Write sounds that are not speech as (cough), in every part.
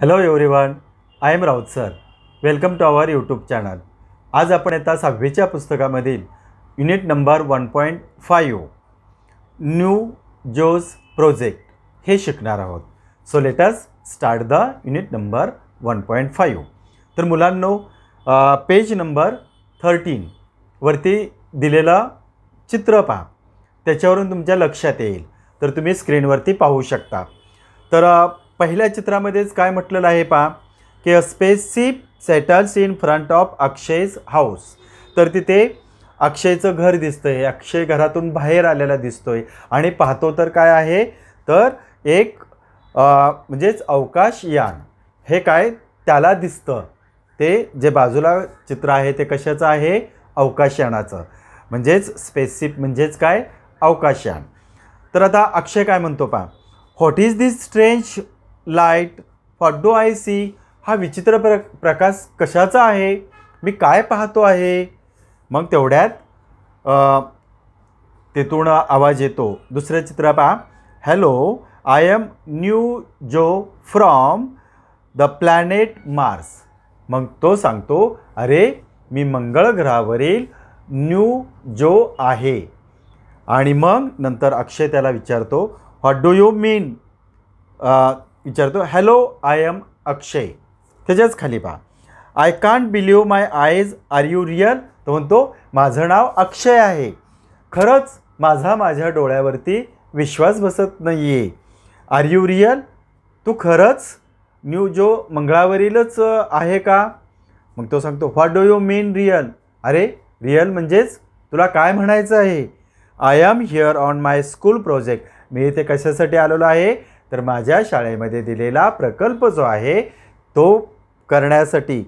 Hello everyone I am Raut sir welcome to our YouTube channel आज आपण येता सहावीच्या पुस्तकामधील unit number one point five new Jo's project हे शिकणार आहोत so let's start the unit number one point five तर मुलांनो पेज नंबर थर्टीनवरती दिलेलं चित्र पहा त्याच्यावरून तुमच्या लक्षात येईल तर तुम्ही स्क्रीनवरती पाहू शकता तर पहिल्या चित्रामध्येच काय म्हटलेलं आहे पहा की a spaceship settles in front of Akshay's house तर तिथे अक्षयचं घर दिसतं आहे अक्षय घरातून बाहेर आलेला दिसतोय आणि पाहतो तर काय आहे तर एक म्हणजेच अवकाश यान हे काय त्याला दिसतं ते जे बाजूला चित्र आहे ते कशाचं आहे अवकाशयानाचं म्हणजेच स्पेसशिप म्हणजेच काय अवकाशयान तर आता अक्षय काय म्हणतो पा what is this strange light do I see हा विचित्र प्र प्रकाश कशाचा आहे मी काय पाहतो आहे मग तेवढ्यात तेथून आवाज येतो दुसरं चित्र पहा hello I am new Jo from the planet Mars मग तो सांगतो अरे मी मंगळ ग्रहावरील न्यू जो आहे आणि मग नंतर अक्षय त्याला विचारतो व्हॉट डू यू मीन विचारतो हॅलो आय एम अक्षय त्याच्याच खाली पहा आय कांट बिलीव माय आयज आर यू रियल तो म्हणतो माझं नाव अक्षय आहे खरंच माझा माझ्या डोळ्यावरती विश्वास बसत नाही आहे आर यू रियल तू खरंच न्यू जो मंगळावरीलच आहे का मग तो सांगतो what do you mean real अरे रिअल म्हणजेच तुला काय म्हणायचं आहे I am here on my school project मी इथे कशासाठी आलेलो आहे तर माझ्या शाळेमध्ये दिलेला प्रकल्प जो आहे तो करण्यासाठी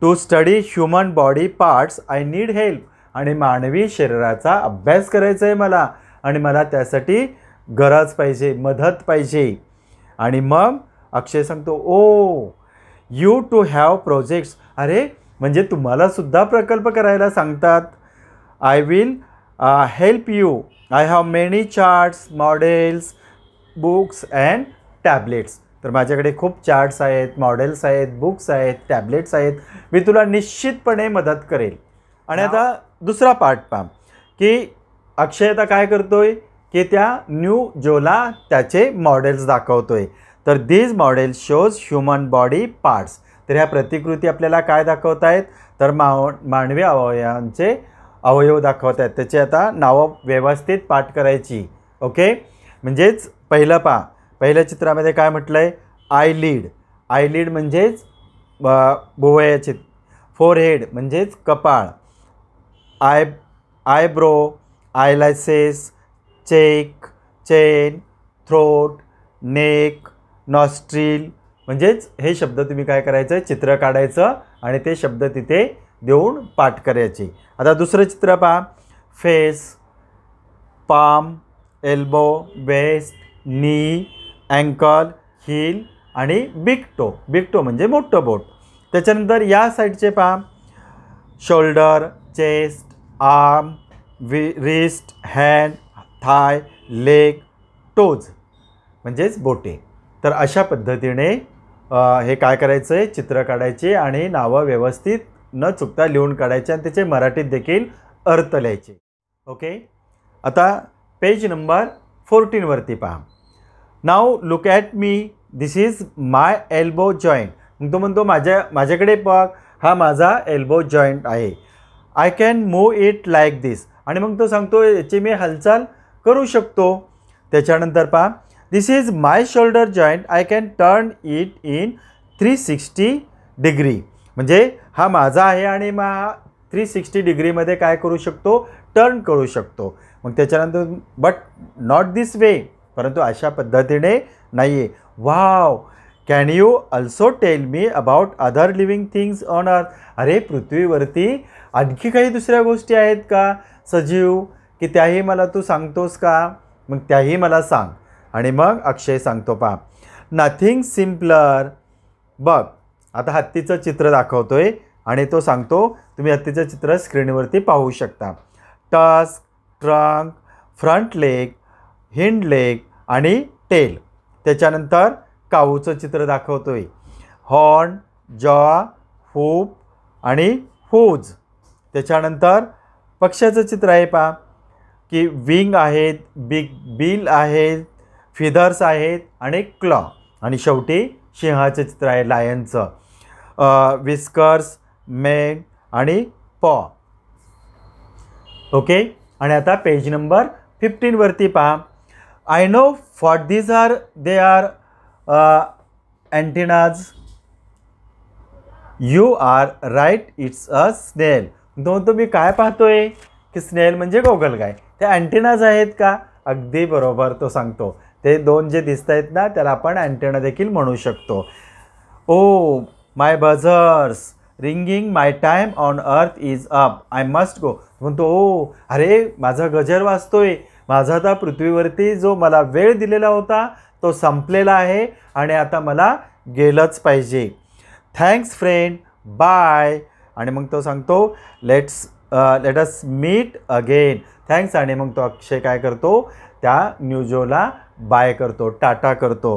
to study human body parts I need help आणि मानवी शरीराचा अभ्यास करायचा आहे मला आणि मला त्यासाठी गरज पाहिजे मदत पाहिजे आणि मग अक्षय सांगतो oh you too have projects अरे म्हणजे तुम्हालासुद्धा प्रकल्प करायला सांगतात I will help you I have many charts models books and tablets तर माझ्याकडे खूप चार्ट्स आहेत मॉडेल्स आहेत बुक्स आहेत टॅबलेट्स आहेत मी तुला निश्चितपणे मदत करेल आणि आता दुसरा पार्ट पा की अक्षय आता काय करतोय की त्या न्यू जोला त्याचे मॉडेल्स दाखवतोय तर these models shows human body parts तर ह्या प्रतिकृती आपल्याला काय दाखवत आहेत तर माव मानवी अवयवांचे अवयव दाखवत आहेत त्याची आता नावं व्यवस्थित पाठ करायची ओके म्हणजेच पहिलं पहा पहिल्या चित्रामध्ये काय म्हटलं आहे आय लीड आय लीड म्हणजेच भुवयाचे फोरहेड म्हणजेच कपाळ eye eyebrow eyelashes cheek chin throat neck nostril म्हणजेच हे शब्द तुम्ही काय करायचं चित्र काढायचं आणि ते शब्द तिथे देऊन पाठ करायचे आता दुसरं चित्र पहा face palm elbow waist knee ankle heel आणि बिग टो बिग टो म्हणजे मोठं बोट त्याच्यानंतर या साईडचे पहा शोल्डर चेस्ट आर्म वि wrist hand thigh leg toes म्हणजेच बोटे तर अशा पद्धतीने हे काय करायचं आहे चित्र काढायचे आणि नावं व्यवस्थित न चुकता लिहून काढायचे आणि त्याचे मराठीत देखील अर्थ लिहायचे ओके आता पेज नंबर फोर्टीनवरती पहा now look at me this is my elbow joint मग तो म्हणतो माझ्या माझ्याकडे बघ हा माझा एल्बो जॉईंट आहे I can move it like this आणि मग तो सांगतो याची मी हालचाल करू शकतो त्याच्यानंतर पहा this is my shoulder joint I can turn it in three sixty degree म्हणजे हा माझा आहे आणि हा थ्री सिक्स्टी डिग्रीमध्ये काय करू शकतो टर्न करू शकतो मग त्याच्यानंतर बट नॉट दिस वे परंतु अशा पद्धतीने नाही आहे wow can you also tell me about other living things on earth अरे पृथ्वीवरती आणखी काही दुसऱ्या गोष्टी आहेत का सजीव की त्याही मला तू सांगतोस का मग त्याही मला सांग आणि मग अक्षय सांगतो पहा नथिंग सिम्पलर बघ आता हत्तीचं चित्र दाखवतो आहे आणि तो सांगतो तुम्ही हत्तीचं चित्र स्क्रीनवरती पाहू शकता tusk trunk front leg hind leg आणि टेल त्याच्यानंतर काऊचं चित्र दाखवतो आहे हॉर्न जॉ फूप आणि फूज त्याच्यानंतर पक्ष्याचं चित्र आहे पा की विंग आहेत बिग बिल आहेत फिदर्स आहेत आणि क्लॉ आणि शेवटी सिंहाचं चित्र आहे लायनचं विस्कर्स मेग आणि पॉ ओके आणि आता पेज नंबर फिफ्टीनवरती पहा I know what these are they are antennas you are right it's a snail दोन तुम्ही काय पाहतोय की स्नेल म्हणजे गोगल काय ते अँटेनाज आहेत का अगदी बरोबर तो सांगतो ते दोन जे दिसत आहेत ना त्याला आपण अँटेना देखील म्हणू शकतो oh my buzzer's ringing my time on earth is up I must go म्हणतो ओ अरे माझा गजर वाचतोय माझा आता पृथ्वीवरती जो मला वेळ दिलेला होता तो संपलेला आहे आणि आता मला गेलंच पाहिजे थँक्स फ्रेंड बाय आणि मग तो सांगतो let's let us meet again thanks आणि मग तो अक्षय काय करतो त्या न्यूजोला बाय करतो टाटा करतो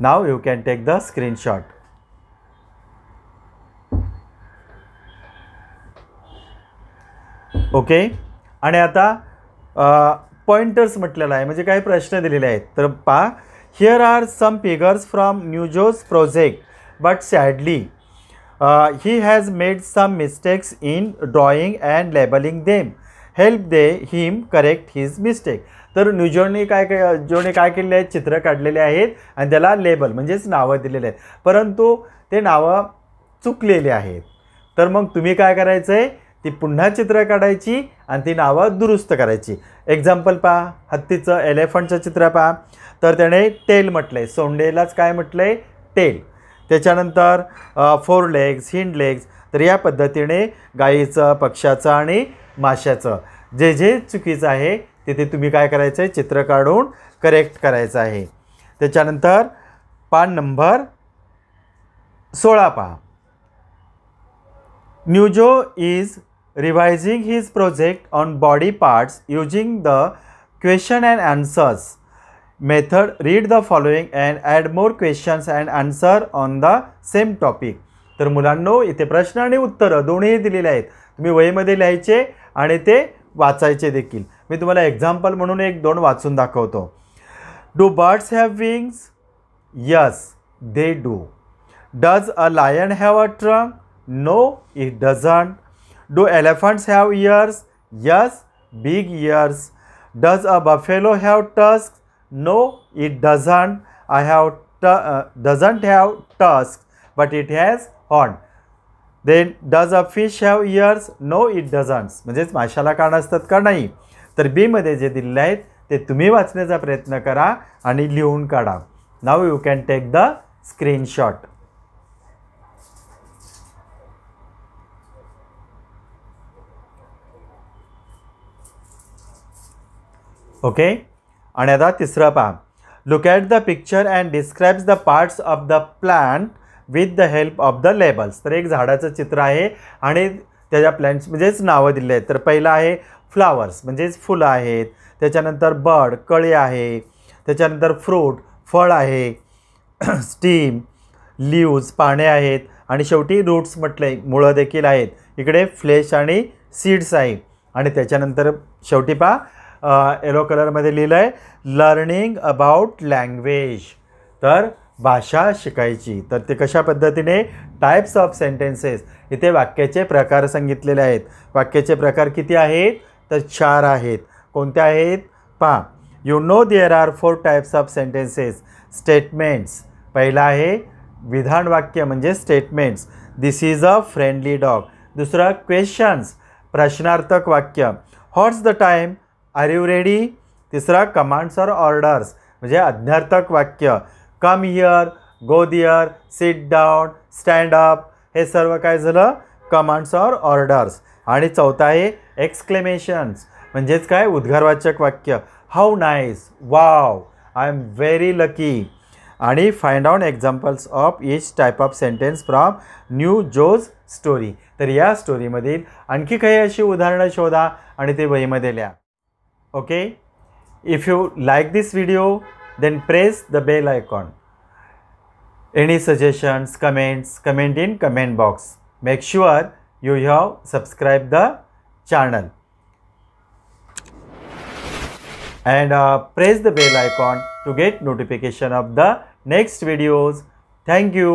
now you can take the screenshot okay आणि आता uh, पॉइंटर्स म्हटलेला आहे म्हणजे काही प्रश्न दिलेले आहेत तर पा here are some figures from Nuzo's project but sadly he has made some mistakes in drawing and labelling them help they him correct his mistake तर न्यूजोने काय जोने काय केलेले आहेत चित्र काढलेले आहेत आणि त्याला लेबल म्हणजेच नावं दिलेले आहेत परंतु ते नावं चुकलेले आहेत तर मग तुम्ही काय करायचं आहे ती पुन्हा चित्र काढायची आणि ती नावं दुरुस्त करायची एक्झाम्पल पहा हत्तीचं एलेफंटचं चित्र पहा तर त्याने टेल म्हटलं आहे सोंडेलाच काय म्हटलं आहे टेल त्याच्यानंतर फोर लेग्स हिंड लेग्स तर या पद्धतीने गाईचं पक्ष्याचं आणि माशाचं जे जे चुकीचं आहे तिथे तुम्ही काय करायचं आहे चित्र काढून करेक्ट करायचं आहे त्याच्यानंतर पान नंबर सोळा पहा Nuzo is revising his project on body parts using the question and answers method read the following and add more questions and answer on the same topic तर मुलांनो इथे प्रश्न आणि उत्तरं दोन्ही दिलेले आहेत तुम्ही वहीमध्ये लिहायचे आणि ते वाचायचे देखील मी तुम्हाला एक्झाम्पल म्हणून एक दोन वाचून दाखवतो do birds have wings yes they do does a lion have a trunk no it doesn't Do elephants have ears? Yes, big ears. Does a buffalo have tusks? No, it doesn't. I have uh, doesn't have tusks, but it has horn. does a fish have ears? No, it doesn't. मजे म्हणजेच माशाला कान असतात का नाही तर बी बीमध्ये जे दिलेले आहेत ते तुम्ही वाचण्याचा प्रयत्न करा आणि लिहून काढा Now, you can take the screenshot okay आणि आता तिसरं पहा look at the picture and describes the parts of the plant with the help of the labels तर एक झाडाचं चित्र आहे आणि त्याच्या प्लांट्स म्हणजेच नावं दिले आहेत तर पहिलं आहे फ्लावर्स म्हणजेच फुलं आहेत त्याच्यानंतर बड कळी आहे त्याच्यानंतर फ्रूट फळ आहे स्टीम (clears throat) लिव्ज पाने आहेत आणि शेवटी रूट्स म्हटले मुळं देखील आहेत इकडे फ्लेश आणि सीड्स आहे आणि त्याच्यानंतर शेवटी पहा येलो कलरमध्ये लिहिलं आहे लर्निंग अबाउट लँग्वेज तर भाषा शिकायची तर ते कशा पद्धतीने टाईप्स ऑफ सेंटेन्सेस इथे वाक्याचे प्रकार सांगितलेले आहेत वाक्याचे प्रकार किती आहेत तर चार आहेत कोणते आहेत पहा you know there are four types of sentences statements पहिला आहे विधान वाक्य म्हणजे statements this is a friendly dog दुसरं क्वेश्चन्स प्रश्नार्थक वाक्य what's the time are you ready तिसरा कमांड्स ऑर ऑर्डर्स म्हणजे अज्ञार्थक वाक्य come here go there sit down stand up हे सर्व काय झालं कमांड्स ऑर ऑर्डर्स आणि चौथा आहे एक्सक्लेमेशन्स म्हणजेच काय उद्गारवाचक वाक्य how nice wow I am very lucky आणि find out examples of each type of sentence from Nuzo's story तर या स्टोरीमधील आणखी काही अशी उदाहरणं शोधा आणि ते वहीमध्ये लिहा okay if you like this video then press the bell icon any suggestions comments comment in comment box make sure you have subscribed the channel and uh, press the bell icon to get notification of the next videos thank you